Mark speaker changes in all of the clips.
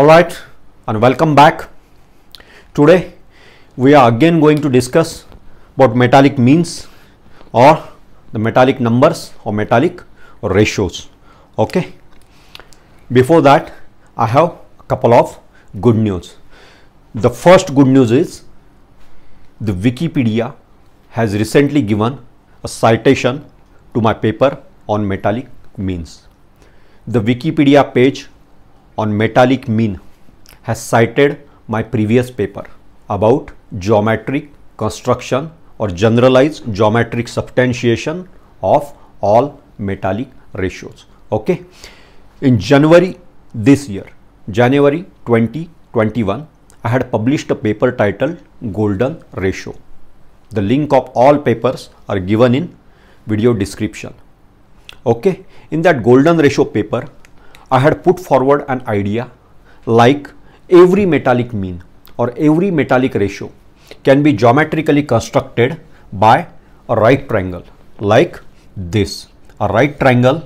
Speaker 1: all right and welcome back today we are again going to discuss what metallic means or the metallic numbers or metallic ratios okay before that i have a couple of good news the first good news is the wikipedia has recently given a citation to my paper on metallic means the wikipedia page on metallic mean has cited my previous paper about geometric construction or generalized geometric substantiation of all metallic ratios. Okay. In January this year, January 2021, I had published a paper titled Golden Ratio. The link of all papers are given in video description. Okay. In that golden ratio paper, I had put forward an idea like every metallic mean or every metallic ratio can be geometrically constructed by a right triangle like this. A right triangle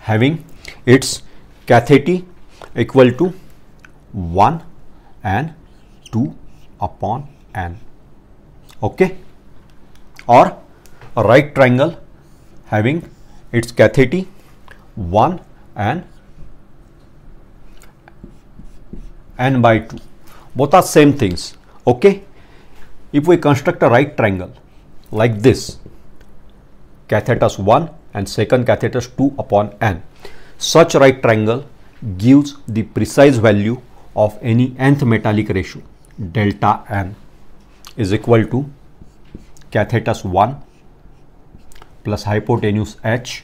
Speaker 1: having its cathety equal to 1 and 2 upon n okay or a right triangle having its cathety 1 and and by 2 both are same things okay if we construct a right triangle like this catheters 1 and second catheters 2 upon n such right triangle gives the precise value of any nth metallic ratio delta n is equal to catheters 1 plus hypotenuse h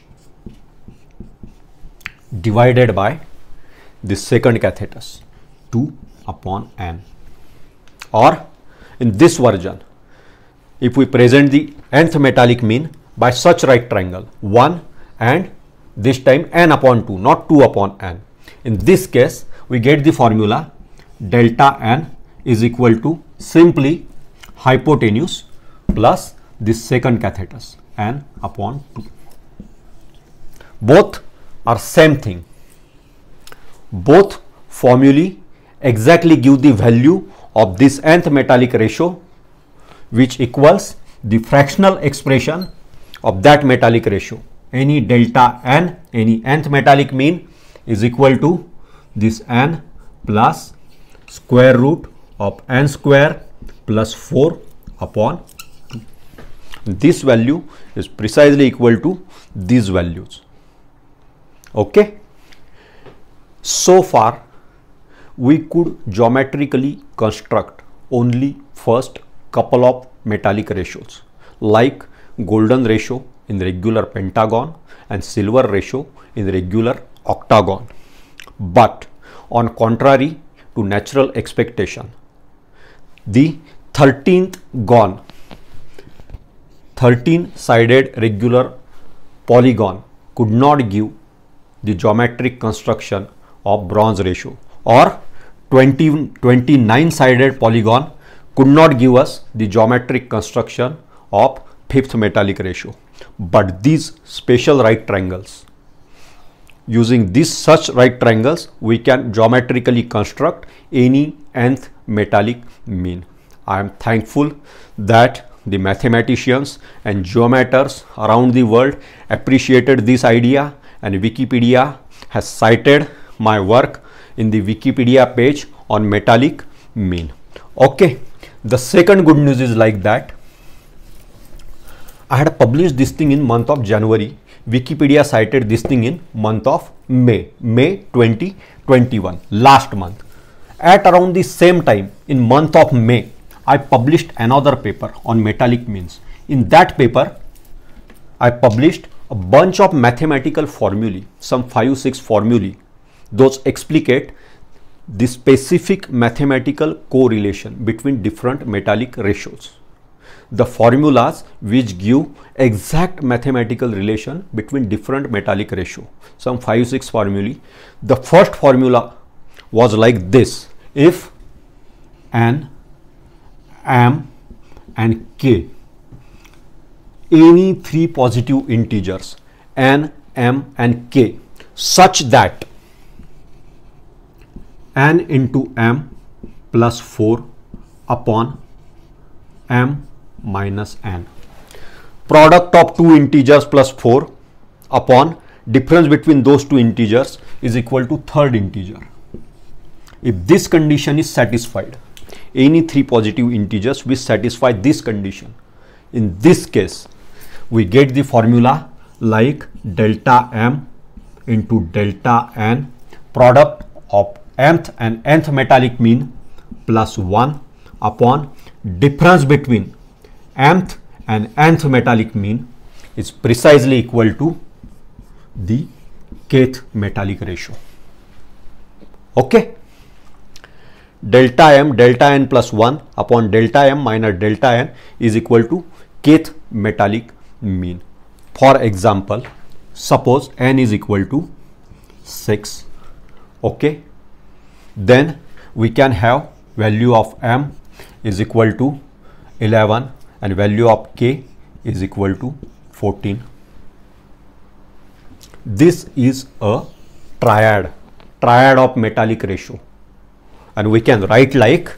Speaker 1: divided by the second catheters 2 upon n or in this version if we present the nth metallic mean by such right triangle 1 and this time n upon 2 not 2 upon n in this case we get the formula delta n is equal to simply hypotenuse plus the second cathetus n upon 2 both are same thing both formulae exactly give the value of this nth metallic ratio which equals the fractional expression of that metallic ratio any delta n any nth metallic mean is equal to this n plus square root of n square plus 4 upon 2. This value is precisely equal to these values. Okay. So far we could geometrically construct only first couple of metallic ratios like golden ratio in the regular pentagon and silver ratio in the regular octagon. But on contrary to natural expectation, the 13th gon, 13 sided regular polygon could not give the geometric construction of bronze ratio or 20, 29 sided polygon could not give us the geometric construction of fifth metallic ratio. But these special right triangles, using these such right triangles, we can geometrically construct any nth metallic mean. I am thankful that the mathematicians and geometers around the world appreciated this idea and Wikipedia has cited my work in the Wikipedia page on metallic mean. Okay, the second good news is like that. I had published this thing in month of January. Wikipedia cited this thing in month of May, May 2021, last month. At around the same time, in month of May, I published another paper on metallic means. In that paper, I published a bunch of mathematical formulae, some five, six formulae those explicate the specific mathematical correlation between different metallic ratios. The formulas which give exact mathematical relation between different metallic ratio, some 5-6 formulae. The first formula was like this, if n, m, and k any three positive integers n m and k such that n into m plus 4 upon m minus n. Product of two integers plus 4 upon difference between those two integers is equal to third integer. If this condition is satisfied, any three positive integers which satisfy this condition, in this case, we get the formula like delta m into delta n product of Mth and nth metallic mean plus 1 upon difference between mth and nth metallic mean is precisely equal to the kth metallic ratio. Okay. Delta m delta n plus 1 upon delta m minus delta n is equal to kth metallic mean. For example, suppose n is equal to 6. Okay then we can have value of m is equal to 11 and value of k is equal to 14. This is a triad, triad of metallic ratio and we can write like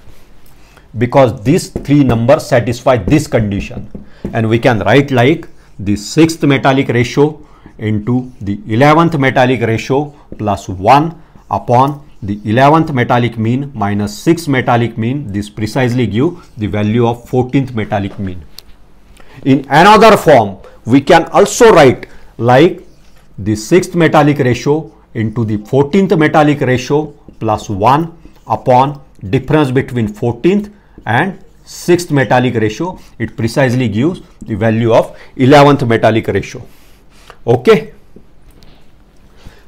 Speaker 1: because these three numbers satisfy this condition and we can write like the sixth metallic ratio into the 11th metallic ratio plus 1 upon the 11th metallic mean minus 6 metallic mean this precisely give the value of 14th metallic mean in another form we can also write like the 6th metallic ratio into the 14th metallic ratio plus 1 upon difference between 14th and 6th metallic ratio it precisely gives the value of 11th metallic ratio okay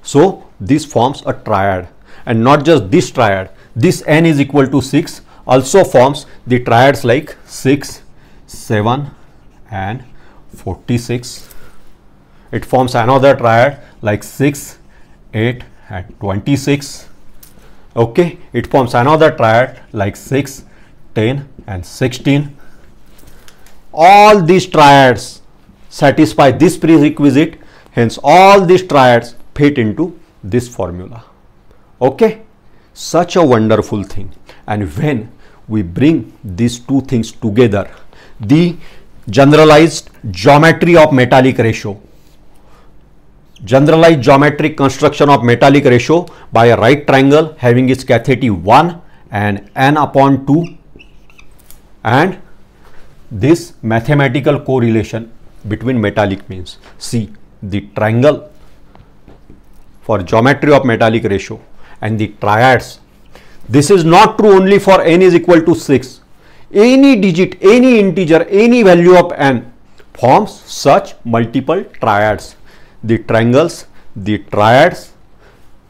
Speaker 1: so this forms a triad and not just this triad this n is equal to 6 also forms the triads like 6 7 and 46 it forms another triad like 6 8 and 26 okay it forms another triad like 6 10 and 16 all these triads satisfy this prerequisite hence all these triads fit into this formula Okay, such a wonderful thing. And when we bring these two things together, the generalized geometry of metallic ratio, generalized geometric construction of metallic ratio by a right triangle having its cathety 1 and n upon 2 and this mathematical correlation between metallic means. See the triangle for geometry of metallic ratio and the triads. This is not true only for n is equal to 6. Any digit, any integer, any value of n forms such multiple triads. The triangles, the triads,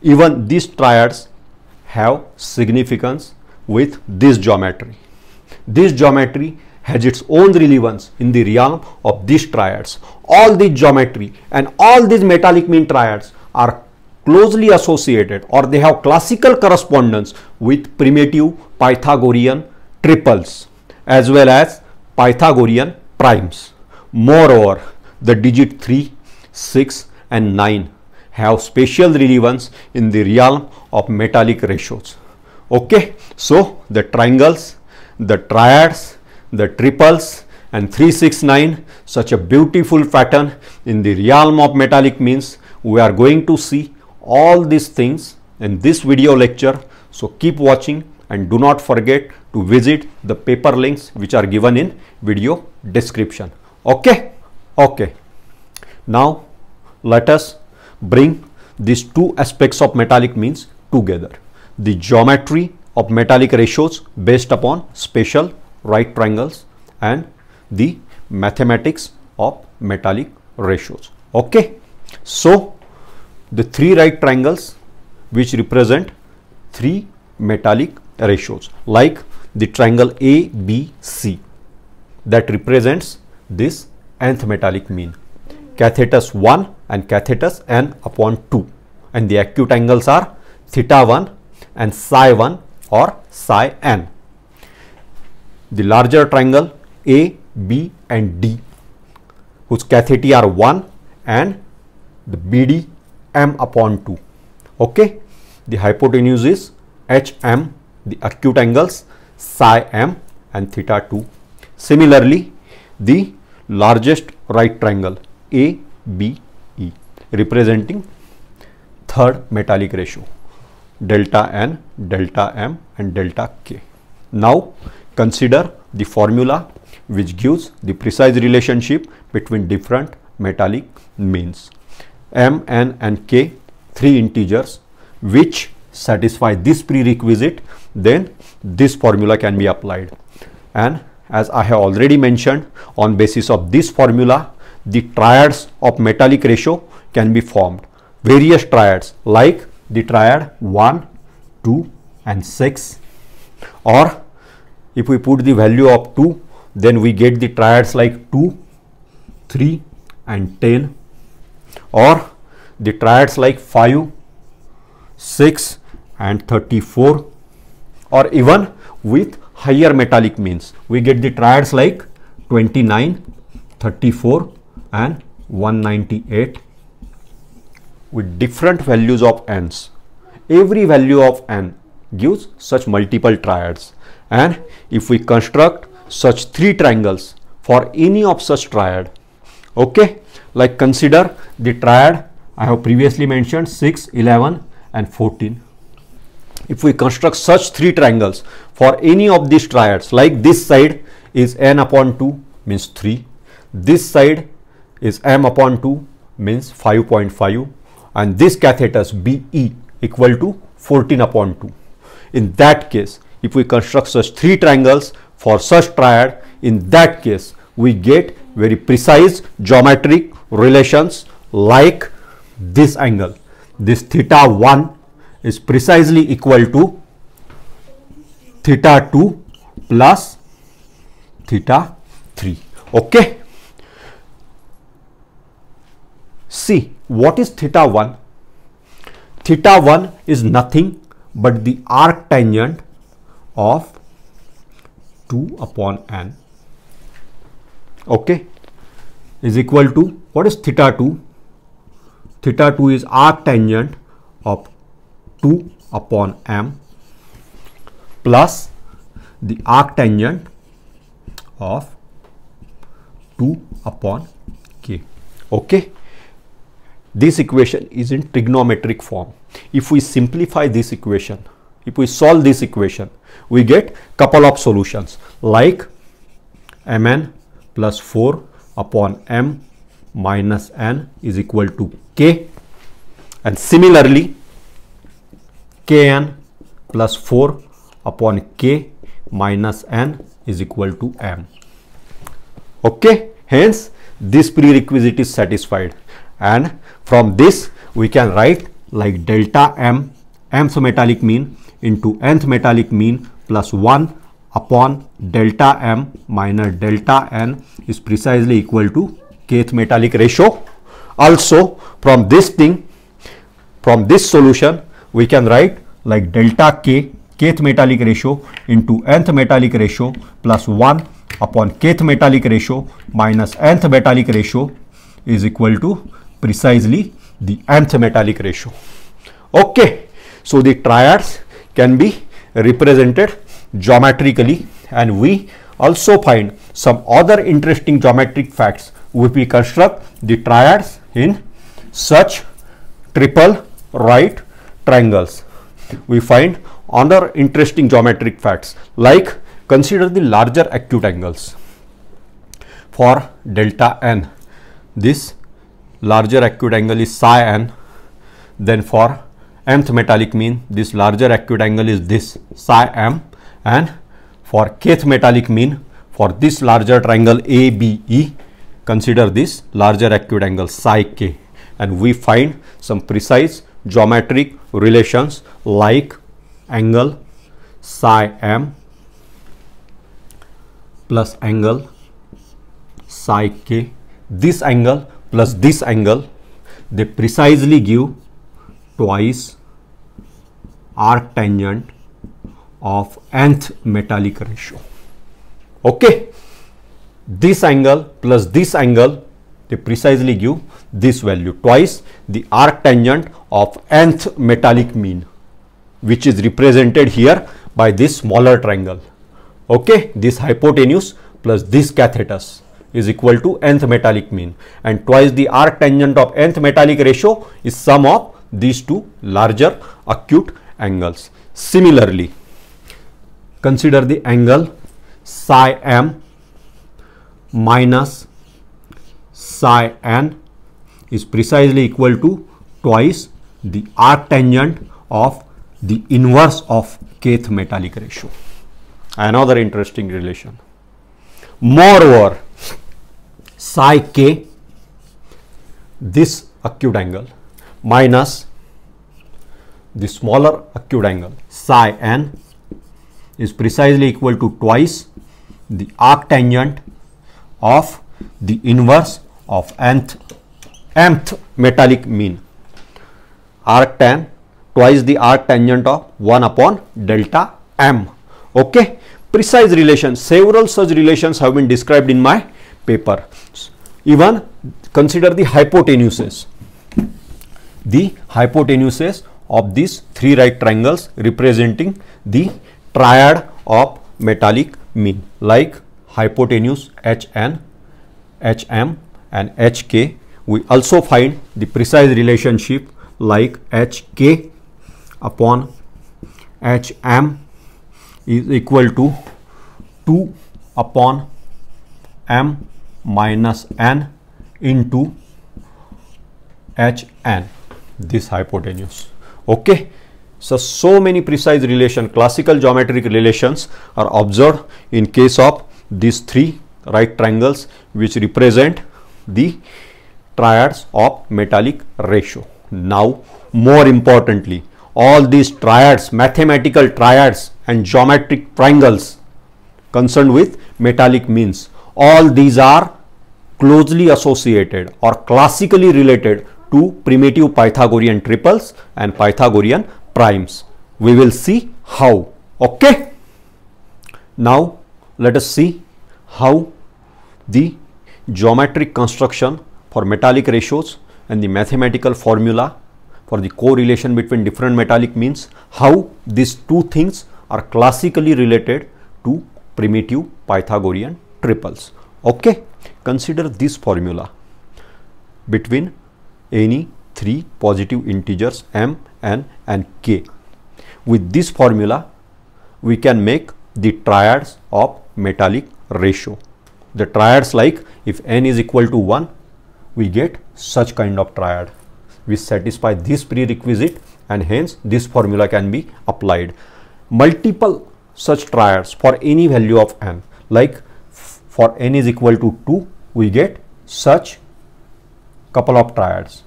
Speaker 1: even these triads have significance with this geometry. This geometry has its own relevance in the realm of these triads. All these geometry and all these metallic mean triads are closely associated or they have classical correspondence with primitive Pythagorean triples as well as Pythagorean primes. Moreover, the digit 3, 6 and 9 have special relevance in the realm of metallic ratios. Okay, so the triangles, the triads, the triples and 369 such a beautiful pattern in the realm of metallic means we are going to see all these things in this video lecture. So keep watching and do not forget to visit the paper links which are given in video description. Okay. Okay. Now let us bring these two aspects of metallic means together. The geometry of metallic ratios based upon spatial right triangles and the mathematics of metallic ratios. Okay. So the three right triangles which represent three metallic ratios like the triangle ABC that represents this nth metallic mean cathetus 1 and cathetus n upon 2 and the acute angles are theta 1 and psi 1 or psi n. The larger triangle A, B and D whose catheti are 1 and the BD m upon 2 okay the hypotenuse is hm the acute angles psi m and theta 2 similarly the largest right triangle abe representing third metallic ratio delta n delta m and delta k now consider the formula which gives the precise relationship between different metallic means m, n and k, three integers which satisfy this prerequisite, then this formula can be applied. And as I have already mentioned, on basis of this formula, the triads of metallic ratio can be formed. Various triads like the triad 1, 2 and 6 or if we put the value of 2 then we get the triads like 2, 3 and 10 or the triads like 5, 6 and 34 or even with higher metallic means we get the triads like 29, 34 and 198 with different values of n's. Every value of n gives such multiple triads and if we construct such three triangles for any of such triad okay like consider the triad I have previously mentioned 6, 11 and 14. If we construct such three triangles for any of these triads like this side is n upon 2 means 3, this side is m upon 2 means 5.5 and this catheters BE equal to 14 upon 2. In that case, if we construct such three triangles for such triad, in that case, we get very precise geometric relations like this angle. This theta 1 is precisely equal to theta 2 plus theta 3. Okay. See, what is theta 1? Theta 1 is nothing but the arc tangent of 2 upon n okay is equal to what is theta 2? Theta 2 is arctangent of 2 upon m plus the arctangent of 2 upon k. Okay. This equation is in trigonometric form. If we simplify this equation, if we solve this equation, we get couple of solutions like mn plus 4 upon m minus n is equal to k and similarly kn plus 4 upon k minus n is equal to m okay hence this prerequisite is satisfied and from this we can write like delta m mth metallic mean into nth metallic mean plus 1 upon delta m minus delta n is precisely equal to kth metallic ratio. Also from this thing, from this solution, we can write like delta k, kth metallic ratio into nth metallic ratio plus 1 upon kth metallic ratio minus nth metallic ratio is equal to precisely the nth metallic ratio. Okay. So the triads can be represented geometrically and we also find some other interesting geometric facts We construct the triads in such triple right triangles. We find other interesting geometric facts like consider the larger acute angles for delta n. This larger acute angle is psi n. Then for mth metallic mean, this larger acute angle is this psi m. And for kth metallic mean, for this larger triangle ABE, consider this larger acute angle psi k and we find some precise geometric relations like angle psi m plus angle psi k this angle plus this angle they precisely give twice arc tangent of nth metallic ratio okay this angle plus this angle they precisely give this value twice the arc tangent of nth metallic mean which is represented here by this smaller triangle okay this hypotenuse plus this cathetus is equal to nth metallic mean and twice the arc tangent of nth metallic ratio is sum of these two larger acute angles similarly consider the angle psi m minus psi n is precisely equal to twice the arctangent of the inverse of kth metallic ratio. Another interesting relation. Moreover, psi k, this acute angle minus the smaller acute angle psi n is precisely equal to twice the arctangent of the inverse of nth mth metallic mean arctan twice the arctangent of 1 upon delta m okay precise relations several such relations have been described in my paper even consider the hypotenuses the hypotenuses of these three right triangles representing the triad of metallic mean like hypotenuse HN, HM and HK. We also find the precise relationship like HK upon HM is equal to 2 upon M minus N into HN, this hypotenuse. Okay. So, so many precise relation, classical geometric relations are observed in case of these three right triangles which represent the triads of metallic ratio. Now, more importantly, all these triads, mathematical triads and geometric triangles concerned with metallic means, all these are closely associated or classically related to primitive Pythagorean triples and Pythagorean primes. We will see how. Okay. Now let us see how the geometric construction for metallic ratios and the mathematical formula for the correlation between different metallic means how these two things are classically related to primitive Pythagorean triples. Okay, consider this formula between any three positive integers m N and K. With this formula, we can make the triads of metallic ratio. The triads like if N is equal to 1, we get such kind of triad. We satisfy this prerequisite and hence this formula can be applied. Multiple such triads for any value of N like for N is equal to 2, we get such couple of triads.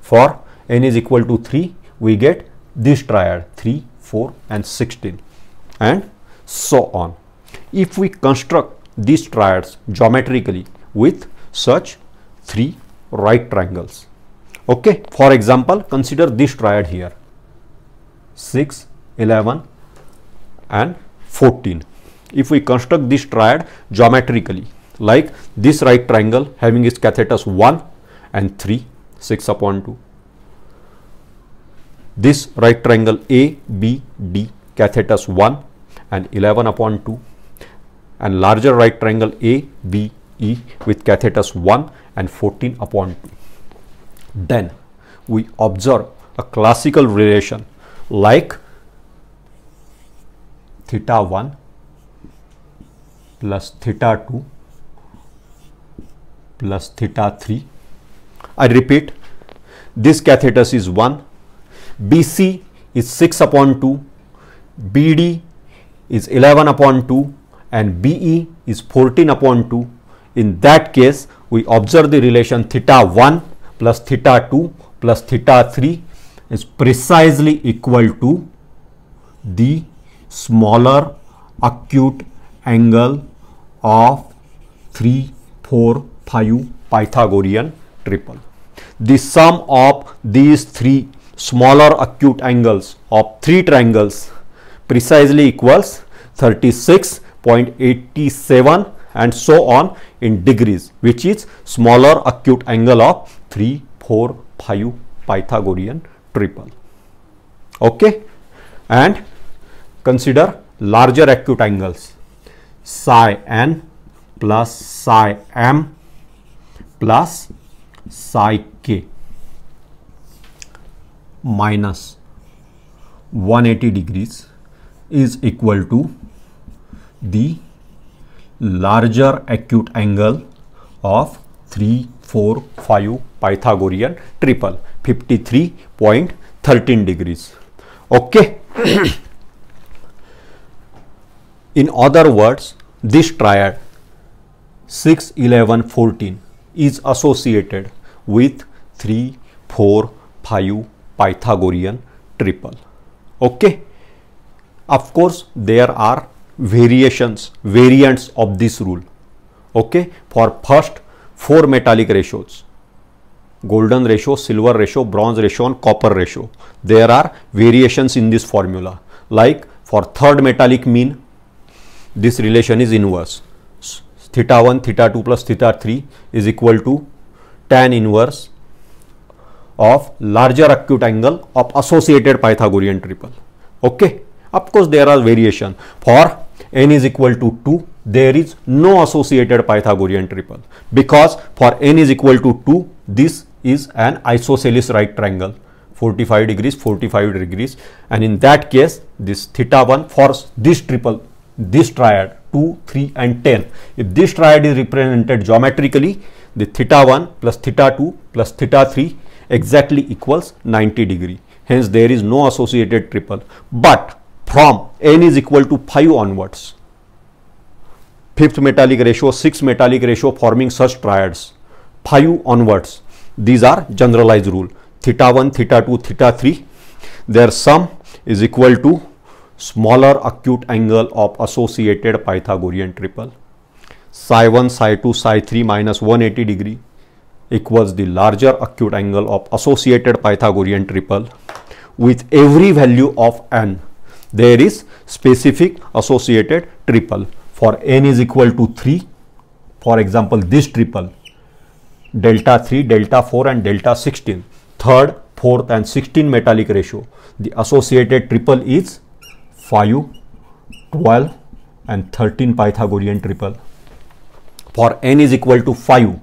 Speaker 1: For N is equal to 3, we get this triad 3, 4 and 16 and so on. If we construct these triads geometrically with such three right triangles. Okay, for example, consider this triad here 6, 11 and 14. If we construct this triad geometrically, like this right triangle having its catheters 1 and 3, 6 upon 2, this right triangle ABD catheters 1 and 11 upon 2 and larger right triangle ABE with catheters 1 and 14 upon 2. Then we observe a classical relation like theta 1 plus theta 2 plus theta 3. I repeat, this catheters is 1, BC is 6 upon 2, BD is 11 upon 2 and BE is 14 upon 2. In that case, we observe the relation theta 1 plus theta 2 plus theta 3 is precisely equal to the smaller acute angle of 3, 4, 5 Pythagorean triple. The sum of these three smaller acute angles of three triangles precisely equals 36.87 and so on in degrees which is smaller acute angle of 3 4 5 pythagorean triple okay and consider larger acute angles psi n plus psi m plus psi k minus 180 degrees is equal to the larger acute angle of 3, 4, 5 Pythagorean triple 53.13 degrees. Okay. In other words, this triad 6, 11, 14 is associated with 3, 4, 5 Pythagorean triple okay of course there are variations variants of this rule okay for first four metallic ratios golden ratio silver ratio bronze ratio and copper ratio there are variations in this formula like for third metallic mean this relation is inverse theta one theta two plus theta three is equal to ten inverse of larger acute angle of associated Pythagorean triple. Okay. Of course, there are variation. For n is equal to 2, there is no associated Pythagorean triple because for n is equal to 2, this is an isosceles right triangle 45 degrees, 45 degrees and in that case, this theta 1 for this triple, this triad 2, 3 and 10. If this triad is represented geometrically, the theta 1 plus theta 2 plus theta 3 exactly equals 90 degree. Hence, there is no associated triple. But from n is equal to 5 onwards, fifth metallic ratio, sixth metallic ratio forming such triads, 5 onwards. These are generalized rule theta 1, theta 2, theta 3. Their sum is equal to smaller acute angle of associated Pythagorean triple psi 1, psi 2, psi 3 minus 180 degree equals the larger acute angle of associated Pythagorean triple with every value of n. There is specific associated triple for n is equal to 3. For example, this triple delta 3, delta 4 and delta 16, third, fourth and 16 metallic ratio. The associated triple is 5, 12 and 13 Pythagorean triple. For n is equal to 5,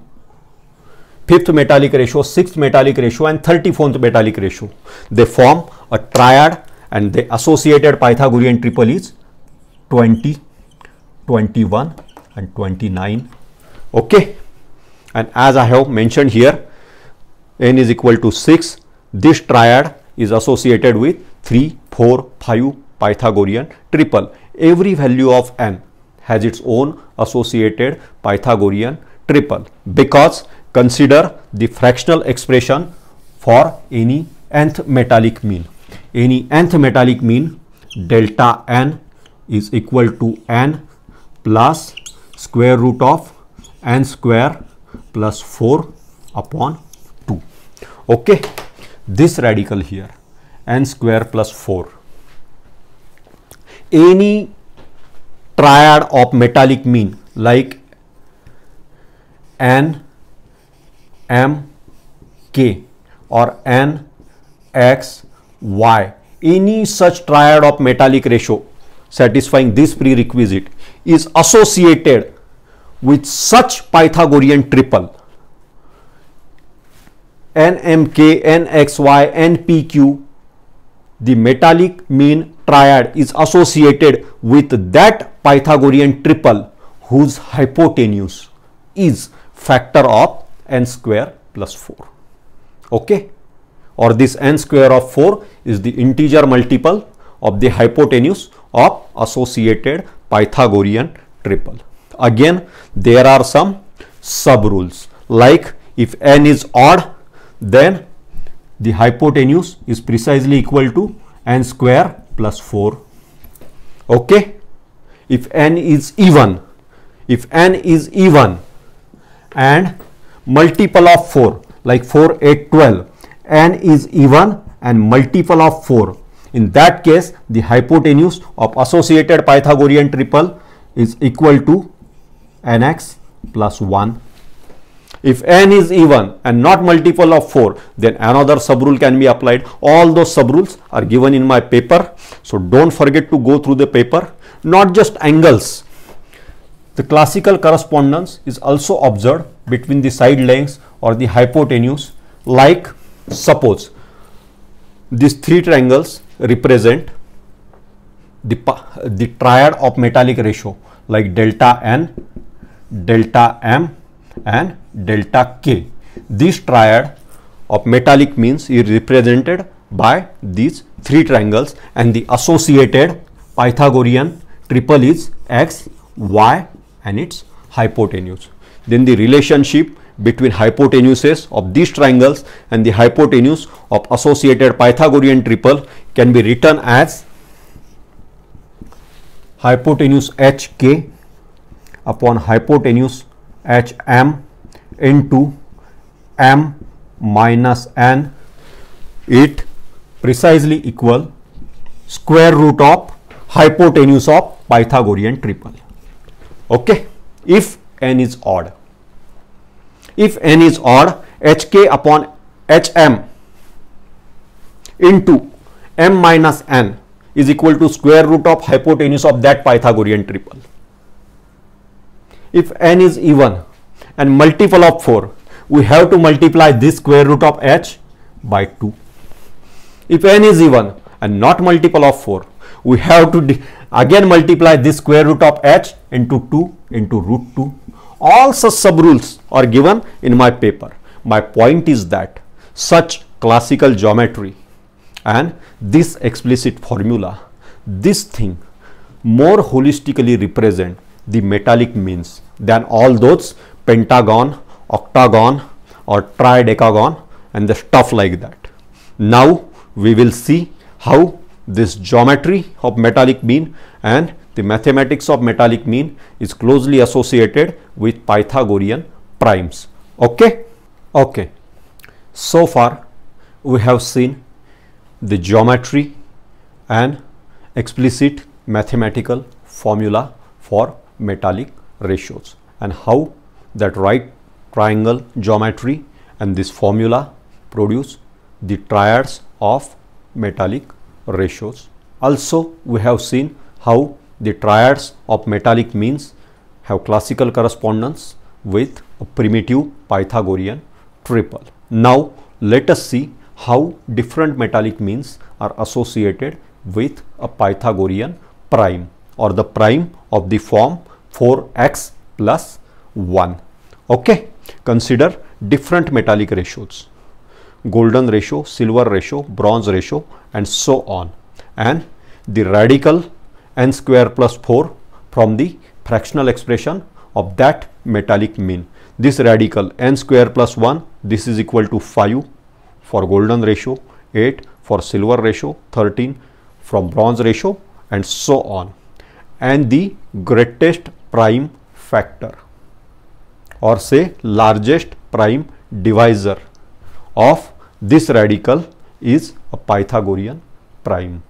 Speaker 1: fifth metallic ratio, sixth metallic ratio and 34th metallic ratio. They form a triad and the associated Pythagorean triple is 20, 21 and 29. Okay. And as I have mentioned here, n is equal to 6. This triad is associated with 3, 4, 5 Pythagorean triple. Every value of n has its own associated Pythagorean triple because consider the fractional expression for any nth metallic mean. Any nth metallic mean delta n is equal to n plus square root of n square plus 4 upon 2. Okay, this radical here n square plus 4. Any triad of metallic mean like n m k or n x y any such triad of metallic ratio satisfying this prerequisite is associated with such Pythagorean triple N M K N X Y N P Q. the metallic mean triad is associated with that Pythagorean triple whose hypotenuse is factor of n square plus 4 okay or this n square of 4 is the integer multiple of the hypotenuse of associated Pythagorean triple. Again, there are some sub rules like if n is odd, then the hypotenuse is precisely equal to n square plus 4. Okay. If n is even, if n is even and multiple of 4 like 4 8 12 n is even and multiple of 4 in that case the hypotenuse of associated pythagorean triple is equal to nx plus 1 if n is even and not multiple of 4 then another subrule can be applied all those subrules are given in my paper so don't forget to go through the paper not just angles the classical correspondence is also observed between the side lengths or the hypotenuse like suppose these three triangles represent the, the triad of metallic ratio like delta N, delta M and delta K. This triad of metallic means is represented by these three triangles and the associated Pythagorean triple is x, y and its hypotenuse. Then the relationship between hypotenuses of these triangles and the hypotenuse of associated Pythagorean triple can be written as hypotenuse hk upon hypotenuse hm into m minus n it precisely equal square root of hypotenuse of Pythagorean triple okay if n is odd if n is odd hk upon hm into m minus n is equal to square root of hypotenuse of that pythagorean triple if n is even and multiple of 4 we have to multiply this square root of h by 2 if n is even and not multiple of 4 we have to again multiply this square root of h into 2 into root 2. All such sub rules are given in my paper. My point is that such classical geometry and this explicit formula, this thing more holistically represent the metallic means than all those pentagon, octagon or tridecagon and the stuff like that. Now we will see how this geometry of metallic mean and the mathematics of metallic mean is closely associated with Pythagorean primes. Okay? Okay. So far, we have seen the geometry and explicit mathematical formula for metallic ratios and how that right triangle geometry and this formula produce the triads of metallic ratios. Also, we have seen how the triads of metallic means have classical correspondence with a primitive Pythagorean triple. Now, let us see how different metallic means are associated with a Pythagorean prime or the prime of the form 4x plus 1. Okay, consider different metallic ratios golden ratio, silver ratio, bronze ratio and so on. And the radical n square plus 4 from the fractional expression of that metallic mean. This radical n square plus 1, this is equal to 5 for golden ratio, 8 for silver ratio, 13 from bronze ratio and so on. And the greatest prime factor or say largest prime divisor of this radical is a Pythagorean prime,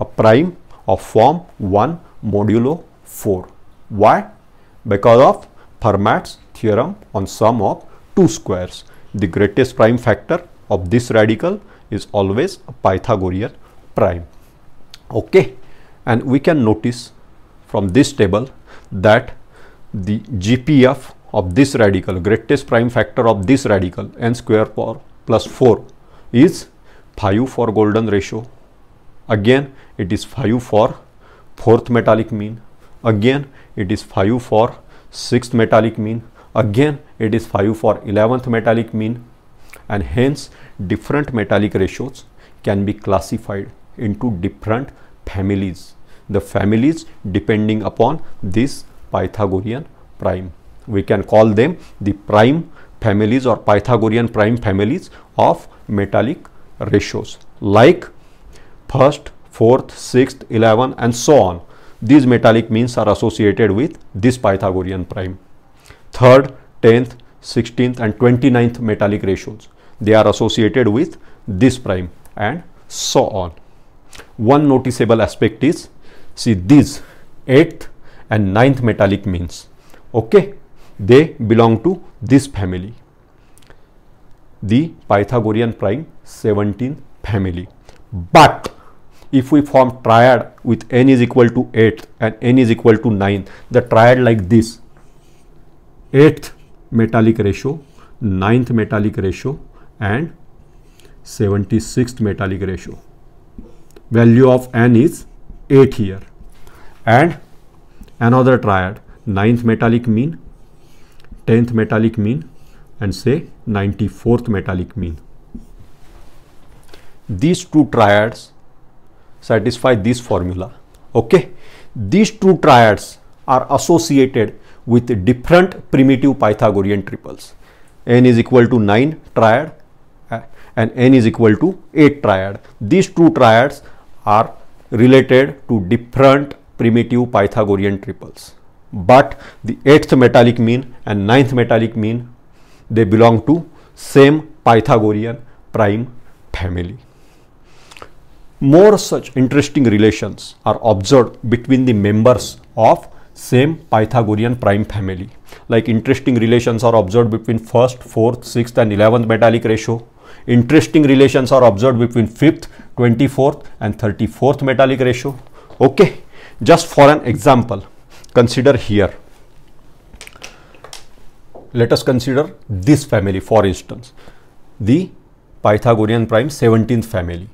Speaker 1: a prime of form 1 modulo 4. Why? Because of Fermat's theorem on sum of two squares. The greatest prime factor of this radical is always a Pythagorean prime. Okay, and we can notice from this table that the GPF of this radical, greatest prime factor of this radical n square power plus 4 is 5 for golden ratio. Again, it is 5 for fourth metallic mean. Again, it is 5 for sixth metallic mean. Again, it is 5 for 11th metallic mean. And hence, different metallic ratios can be classified into different families. The families depending upon this Pythagorean prime we can call them the prime families or Pythagorean prime families of metallic ratios like first, fourth, sixth, 11 and so on. These metallic means are associated with this Pythagorean prime. Third, 10th, 16th and 29th metallic ratios. They are associated with this prime and so on. One noticeable aspect is see these 8th and 9th metallic means. Okay they belong to this family, the Pythagorean prime 17 family. But if we form triad with n is equal to 8 and n is equal to 9, the triad like this, 8th metallic ratio, 9th metallic ratio and 76th metallic ratio. Value of n is 8 here and another triad, 9th metallic mean, 10th metallic mean and say 94th metallic mean. These two triads satisfy this formula. Okay, These two triads are associated with different primitive Pythagorean triples. n is equal to 9 triad uh, and n is equal to 8 triad. These two triads are related to different primitive Pythagorean triples. But the 8th metallic mean and ninth metallic mean they belong to same Pythagorean prime family. More such interesting relations are observed between the members of same Pythagorean prime family. Like interesting relations are observed between first, fourth, sixth and eleventh metallic ratio. Interesting relations are observed between fifth, 24th and 34th metallic ratio. Okay, just for an example, consider here let us consider this family for instance, the Pythagorean prime 17th family.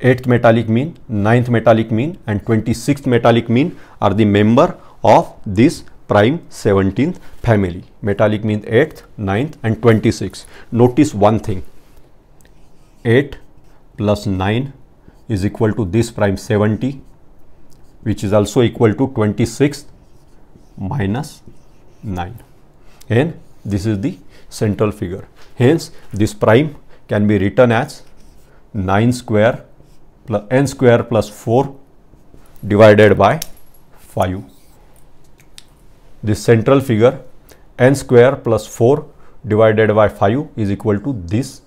Speaker 1: 8th metallic mean, 9th metallic mean and 26th metallic mean are the member of this prime 17th family. Metallic mean 8th, 9th and 26th. Notice one thing, 8 plus 9 is equal to this prime 70 which is also equal to 26 minus 9 and this is the central figure. Hence, this prime can be written as 9 square plus n square plus 4 divided by 5. This central figure n square plus 4 divided by 5 is equal to this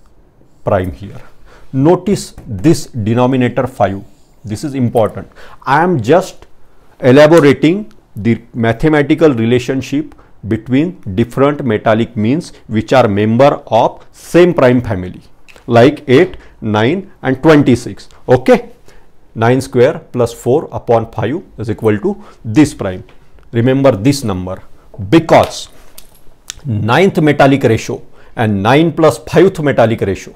Speaker 1: prime here. Notice this denominator 5. This is important. I am just elaborating the mathematical relationship between different metallic means which are member of same prime family like 8, 9 and 26. Okay. 9 square plus 4 upon 5 is equal to this prime. Remember this number because ninth metallic ratio and 9 plus 5th metallic ratio,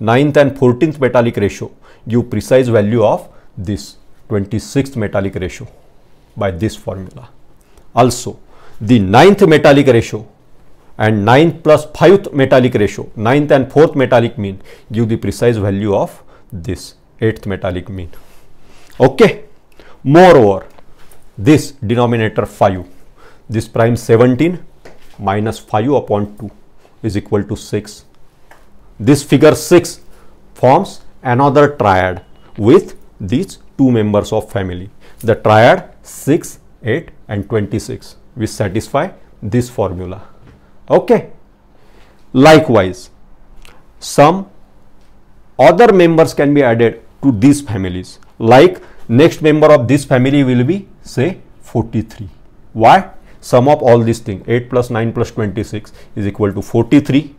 Speaker 1: 9th and 14th metallic ratio give precise value of this 26th metallic ratio by this formula. Also, the ninth metallic ratio and 9th plus 5th metallic ratio, 9th and 4th metallic mean give the precise value of this 8th metallic mean. Okay. Moreover, this denominator 5, this prime 17 minus 5 upon 2 is equal to 6. This figure 6 forms another triad with these two members of family. The triad 6, 8 and 26. We satisfy this formula. Okay. Likewise, some other members can be added to these families like next member of this family will be say 43. Why? Sum of all these things 8 plus 9 plus 26 is equal to 43.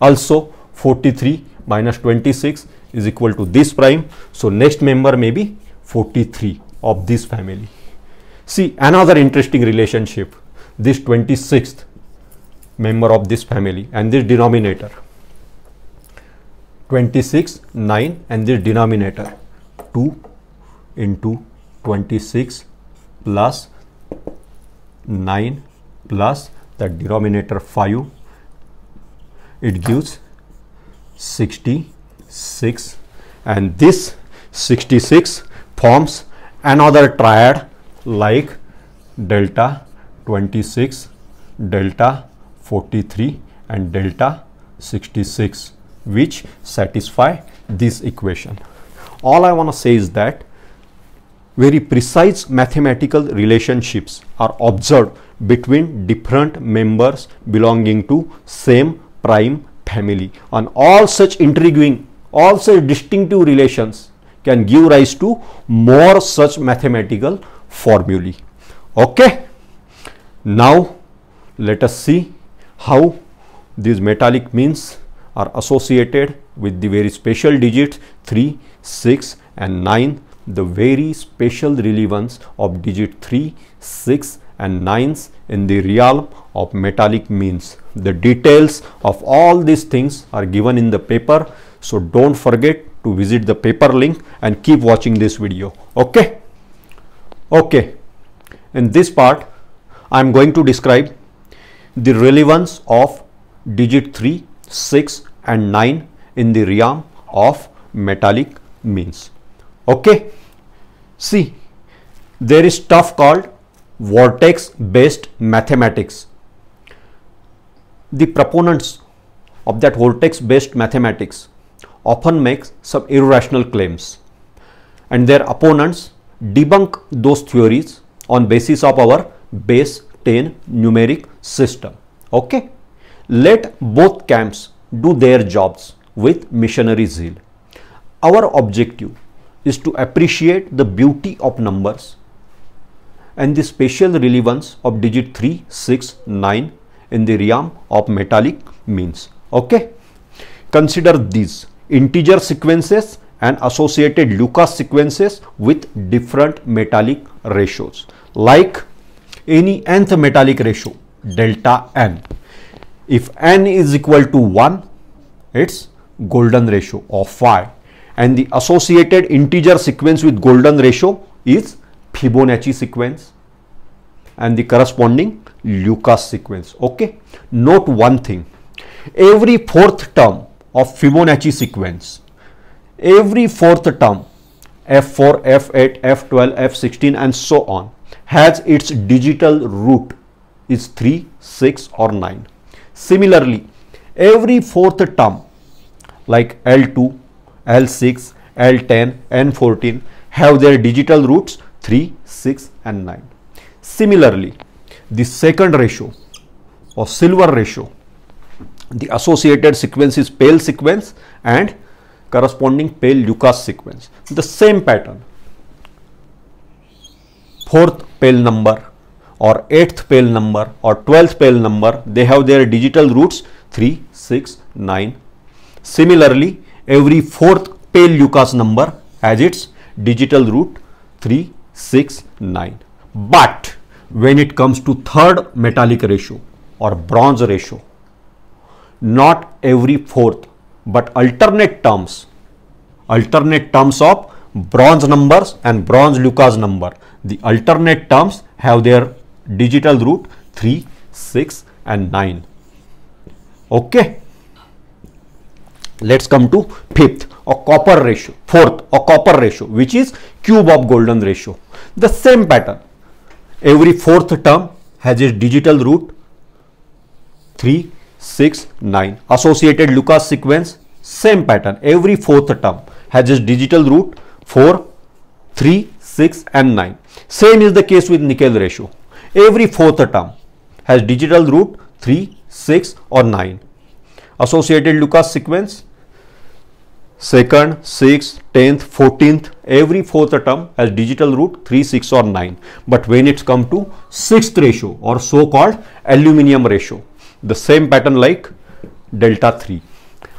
Speaker 1: Also 43 minus 26 is equal to this prime. So, next member may be 43 of this family. See another interesting relationship, this 26th member of this family and this denominator. 26, 9 and this denominator 2 into 26 plus 9 plus the denominator 5 it gives 66 and this 66 forms another triad like delta 26, delta 43 and delta 66 which satisfy this equation. All I want to say is that very precise mathematical relationships are observed between different members belonging to same prime family and all such intriguing all such distinctive relations can give rise to more such mathematical formulae okay now let us see how these metallic means are associated with the very special digits 3 6 and 9 the very special relevance of digit 3 6 and 9s in the realm of metallic means. The details of all these things are given in the paper. So don't forget to visit the paper link and keep watching this video. Okay. Okay, in this part I am going to describe the relevance of digit 3, 6 and 9 in the realm of metallic means. Okay, see there is stuff called vortex based mathematics. The proponents of that vortex based mathematics often make some irrational claims and their opponents debunk those theories on basis of our base 10 numeric system. Okay. Let both camps do their jobs with missionary zeal. Our objective is to appreciate the beauty of numbers and the special relevance of digit 3, 6, 9 in the realm of metallic means. Okay. Consider these integer sequences and associated Lucas sequences with different metallic ratios like any nth metallic ratio delta n. If n is equal to 1 its golden ratio of phi and the associated integer sequence with golden ratio is Fibonacci sequence and the corresponding Lucas sequence. Okay. Note one thing every fourth term of Fibonacci sequence every fourth term F4, F8, F12, F16 and so on has its digital root is 3, 6 or 9. Similarly, every fourth term like L2, L6, L10, N14 have their digital roots 3, 6 and 9. Similarly, the second ratio or silver ratio, the associated sequence is pale sequence and corresponding pale Lucas sequence. The same pattern, fourth pale number or eighth pale number or twelfth pale number, they have their digital roots 3, 6, 9. Similarly, every fourth pale Lucas number has its digital root 3, 6, 9. But when it comes to third metallic ratio or bronze ratio, not every fourth but alternate terms, alternate terms of bronze numbers and bronze Lucas number. The alternate terms have their digital root 3, 6 and 9. Okay. Let's come to fifth or copper ratio, fourth or copper ratio, which is cube of golden ratio. The same pattern. Every fourth term has a digital root 3, 6, 9. Associated Lucas sequence, same pattern. Every fourth term has its digital root 4, 3, 6 and 9. Same is the case with nickel ratio. Every fourth term has digital root 3, 6 or 9. Associated Lucas sequence, second, sixth, tenth, fourteenth, every fourth term has digital root 3, 6 or 9. But when it's come to sixth ratio or so called aluminum ratio, the same pattern like delta 3.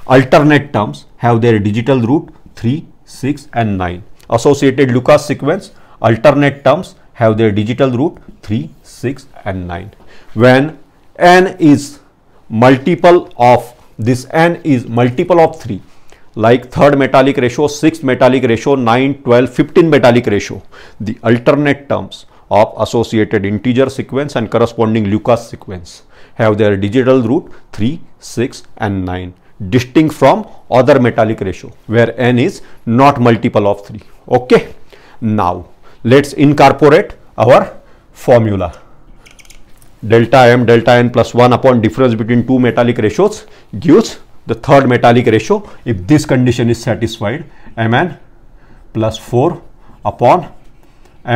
Speaker 1: Alternate terms have their digital root 3, 6 and 9. Associated Lucas sequence alternate terms have their digital root 3, 6 and 9. When n is multiple of this n is multiple of 3 like third metallic ratio, sixth metallic ratio, 9, 12, 15 metallic ratio. The alternate terms of associated integer sequence and corresponding Lucas sequence have their digital root 3, 6 and 9 distinct from other metallic ratio where n is not multiple of 3. Okay. Now let's incorporate our formula delta m delta n plus 1 upon difference between two metallic ratios gives the third metallic ratio if this condition is satisfied mn plus 4 upon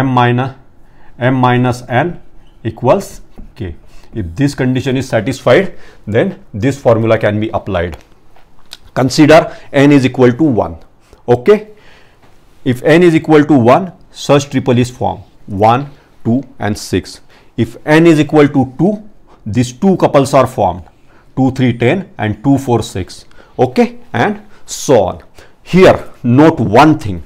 Speaker 1: m minus m minus n equals k if this condition is satisfied, then this formula can be applied. Consider n is equal to 1. Okay. If n is equal to 1, such triple is formed 1, 2 and 6. If n is equal to 2, these two couples are formed 2, 3, 10 and 2, 4, 6. Okay. And so on. Here, note one thing.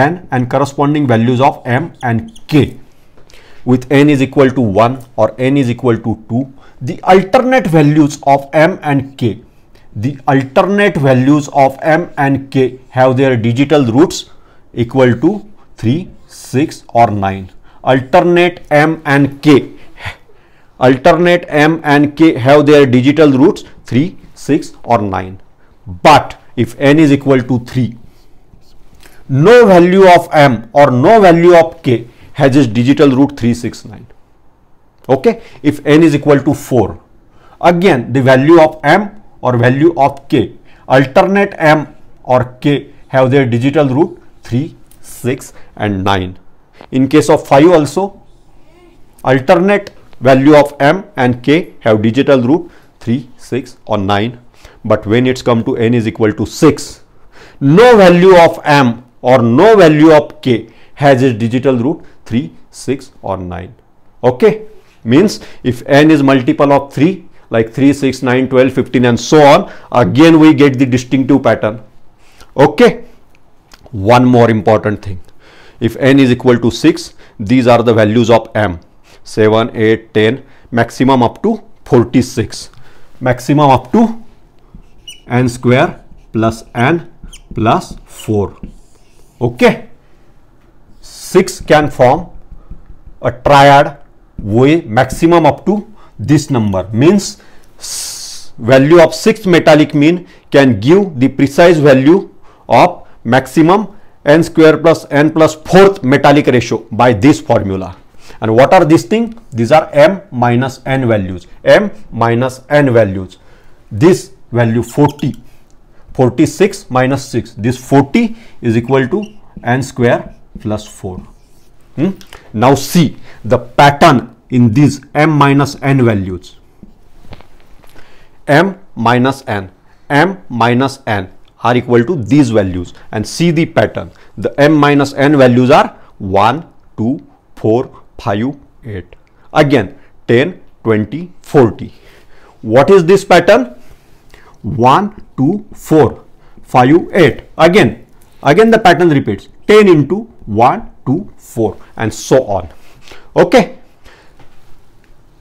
Speaker 1: n and corresponding values of m and k with n is equal to 1 or n is equal to 2, the alternate values of m and k, the alternate values of m and k have their digital roots equal to 3, 6 or 9. Alternate m and k, alternate m and k have their digital roots 3, 6 or 9. But if n is equal to 3, no value of m or no value of k has its digital root 369 okay if n is equal to 4 again the value of m or value of k alternate m or k have their digital root 3 6 and 9 in case of 5 also alternate value of m and k have digital root 3 6 or 9 but when it's come to n is equal to 6 no value of m or no value of k has its digital root 3, 6 or 9. Okay, means if n is multiple of 3 like 3, 6, 9, 12, 15 and so on, again we get the distinctive pattern. Okay, one more important thing. If n is equal to 6, these are the values of m 7, 8, 10, maximum up to 46, maximum up to n square plus n plus 4. Okay. 6 can form a triad way maximum up to this number means value of 6 metallic mean can give the precise value of maximum n square plus n plus fourth metallic ratio by this formula and what are these things these are m minus n values m minus n values this value 40 46 minus 6 this 40 is equal to n square plus 4. Hmm? Now see the pattern in these m minus n values. m minus n, m minus n are equal to these values and see the pattern. The m minus n values are 1, 2, 4, 5, 8. Again 10, 20, 40. What is this pattern? 1, 2, 4, 5, 8. Again, again the pattern repeats 10 into 1, 2, 4 and so on. Okay.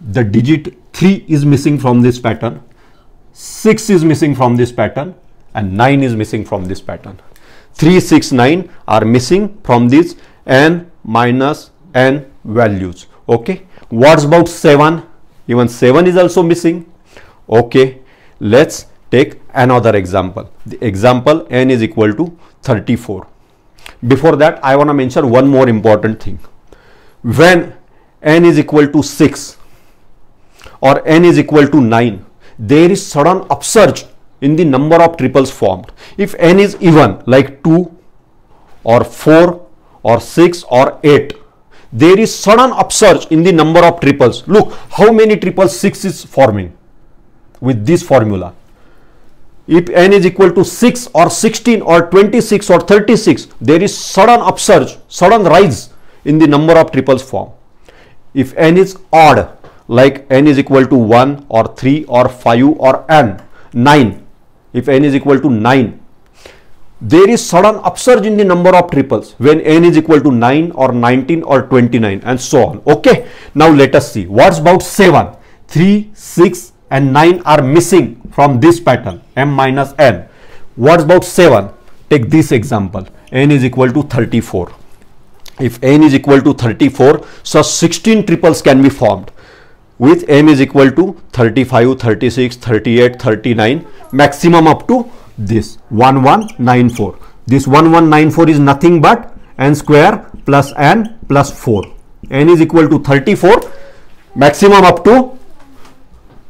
Speaker 1: The digit 3 is missing from this pattern, 6 is missing from this pattern and 9 is missing from this pattern. 3, 6, 9 are missing from this n minus n values. Okay. What's about 7? Even 7 is also missing. Okay. Let's take another example. The example n is equal to 34. Before that, I want to mention one more important thing. When n is equal to 6 or n is equal to 9, there is sudden upsurge in the number of triples formed. If n is even like 2 or 4 or 6 or 8, there is sudden upsurge in the number of triples. Look how many triples 6 is forming with this formula if n is equal to 6 or 16 or 26 or 36 there is sudden upsurge sudden rise in the number of triples formed if n is odd like n is equal to 1 or 3 or 5 or n 9 if n is equal to 9 there is sudden upsurge in the number of triples when n is equal to 9 or 19 or 29 and so on okay now let us see what's about 7 3 6 and 9 are missing from this pattern m minus n. What about 7? Take this example n is equal to 34. If n is equal to 34, so 16 triples can be formed with m is equal to 35, 36, 38, 39, maximum up to this 1194. This 1194 is nothing but n square plus n plus 4. n is equal to 34, maximum up to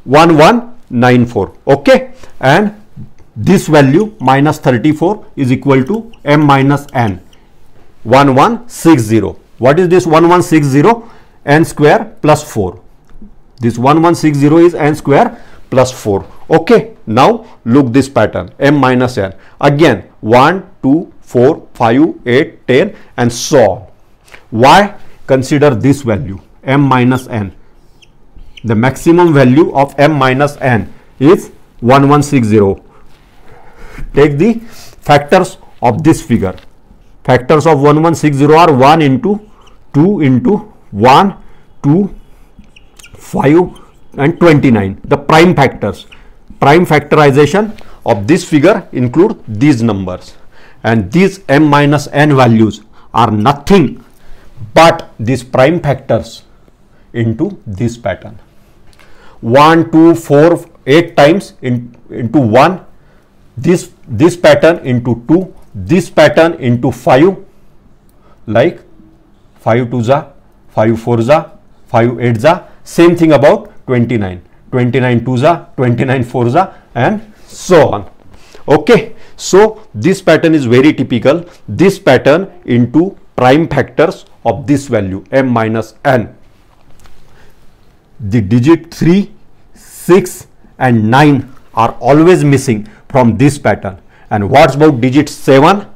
Speaker 1: 1194 okay and this value minus 34 is equal to m minus n 1160 what is this 1160 n square plus 4 this 1160 is n square plus 4 okay now look this pattern m minus n again 1 2 4 5 8 10 and so on why consider this value m minus n the maximum value of m minus n is 1160 take the factors of this figure factors of 1160 are 1 into 2 into 1 2 5 and 29 the prime factors prime factorization of this figure include these numbers and these m minus n values are nothing but these prime factors into this pattern 1, 2, 4, 8 times in, into 1, this, this pattern into 2, this pattern into 5, like 5 2 za, 5 4 za, 5 8 za, same thing about 29, 29 2 za, 29 4 za and so on. Okay, so this pattern is very typical, this pattern into prime factors of this value m minus n the digit 3, 6 and 9 are always missing from this pattern. And what about digit 7?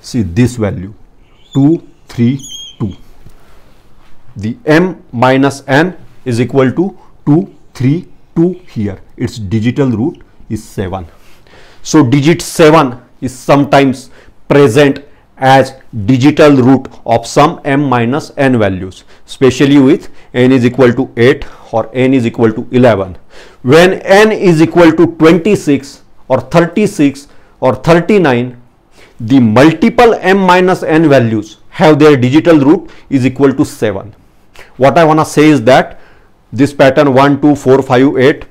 Speaker 1: See this value 2, 3, 2. The m minus n is equal to 2, 3, 2 here. Its digital root is 7. So digit 7 is sometimes present as digital root of some m minus n values especially with n is equal to 8 or n is equal to 11 when n is equal to 26 or 36 or 39 the multiple m minus n values have their digital root is equal to 7 what i want to say is that this pattern 1 2 4 5 8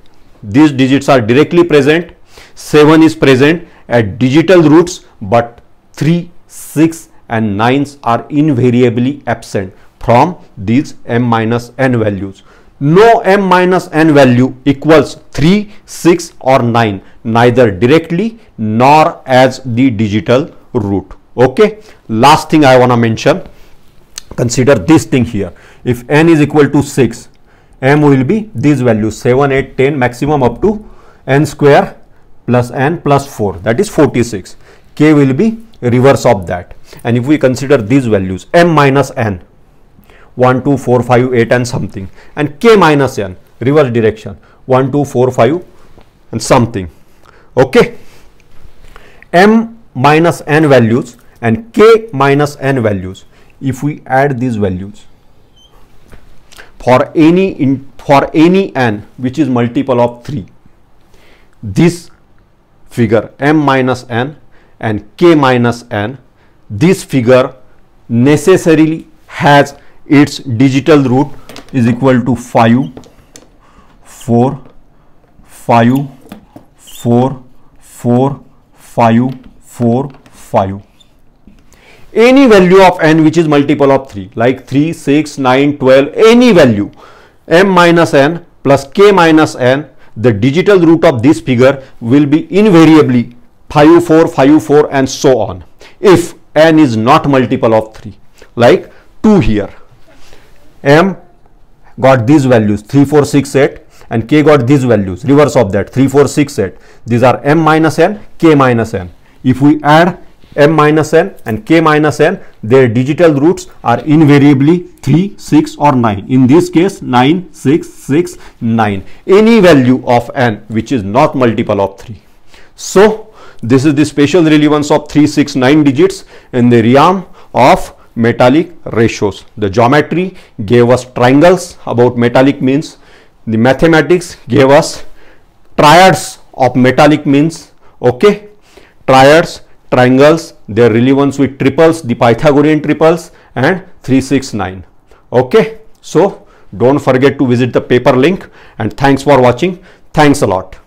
Speaker 1: these digits are directly present 7 is present at digital roots but 3 6 and 9s are invariably absent from these m minus n values. No m minus n value equals 3, 6 or 9 neither directly nor as the digital root. Okay. Last thing I want to mention consider this thing here. If n is equal to 6 m will be these values 7, 8, 10 maximum up to n square plus n plus 4 that is 46 k will be reverse of that and if we consider these values m minus n 1 2 4 5 8 and something and k minus n reverse direction 1 2 4 5 and something okay m minus n values and k minus n values if we add these values for any in, for any n which is multiple of 3 this figure m minus n and k minus n, this figure necessarily has its digital root is equal to 5, 4, 5, 4, 4, 5, 4, 5. Any value of n which is multiple of 3 like 3, 6, 9, 12, any value m minus n plus k minus n the digital root of this figure will be invariably 5u4, 5u4 and so on. If n is not multiple of 3 like 2 here. m got these values 3, 4, 6, 8 and k got these values reverse of that 3, 4, 6, 8. These are m minus n, k minus n. If we add m minus n and k minus n their digital roots are invariably 3 6 or 9 in this case 9 6 6 9 any value of n which is not multiple of 3 so this is the special relevance of 369 digits in the realm of metallic ratios. The geometry gave us triangles about metallic means. The mathematics gave us triads of metallic means. Okay, triads, triangles, their relevance with triples, the Pythagorean triples and 369. Okay, so don't forget to visit the paper link and thanks for watching. Thanks a lot.